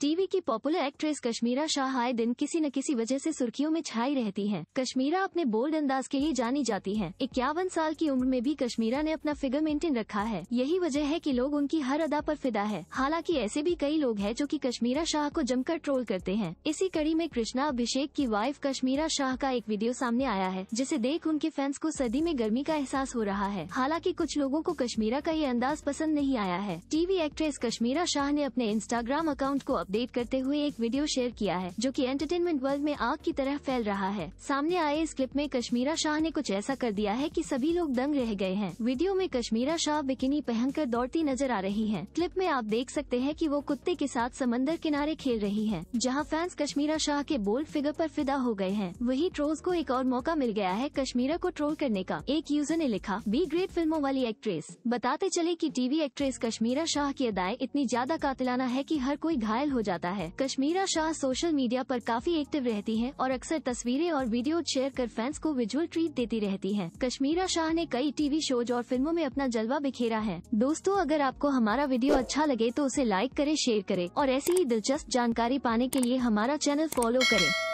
TV की popular actress Kashmira Shah आए दिन किसी न किसी वजह से सुर्खियों में छाई रहती हैं। कश्मीरा अपने बोल्ड अंदाज के लिए जानी जाती हैं। इक्यावन साल की उम्र में भी कश्मीरा ने अपना फिगर मेंटेन रखा है यही वजह है कि लोग उनकी हर अदा पर फिदा है हालांकि ऐसे भी कई लोग हैं जो कि कश्मीरा शाह को जमकर ट्रोल करते हैं इसी कड़ी में कृष्णा अभिषेक की वाइफ कश्मीरा शाह का एक वीडियो सामने आया है जिसे देख उनके फैंस को सर्दी में गर्मी का एहसास हो रहा है हालांकि कुछ लोगों को कश्मीरा का ये अंदाज पसंद नहीं आया है टीवी एक्ट्रेस कश्मीरा शाह ने अपने इंस्टाग्राम अकाउंट को अपडेट करते हुए एक वीडियो शेयर किया है जो कि एंटरटेनमेंट वर्ल्ड में आग की तरह फैल रहा है सामने आए इस क्लिप में कश्मीरा शाह ने कुछ ऐसा कर दिया है कि सभी लोग दंग रह गए हैं वीडियो में कश्मीरा शाह बिकिनी पहनकर दौड़ती नजर आ रही है क्लिप में आप देख सकते हैं की वो कुत्ते के साथ समंदर किनारे खेल रही है जहाँ फैंस कश्मीरा शाह के बोल्ड फिगर आरोप फिदा हो गए हैं वही ट्रोल्स को एक और मौका मिल गया है कश्मीरा को ट्रोल करने का एक यूजर ने लिखा बी ग्रेट फिल्मों वाली एक्ट्रेस बताते चले की टीवी एक्ट्रेस कश्मीरा शाह की अदाएं इतनी ज्यादा कातिलाना है की हर कोई घायल हो हो जाता है कश्मीरा शाह सोशल मीडिया पर काफी एक्टिव रहती हैं और अक्सर तस्वीरें और वीडियो शेयर कर फैंस को विजुअल ट्रीट देती रहती हैं। कश्मीरा शाह ने कई टीवी शोज और फिल्मों में अपना जलवा बिखेरा है दोस्तों अगर आपको हमारा वीडियो अच्छा लगे तो उसे लाइक करे शेयर करे और ऐसी ही दिलचस्प जानकारी पाने के लिए हमारा चैनल फॉलो करे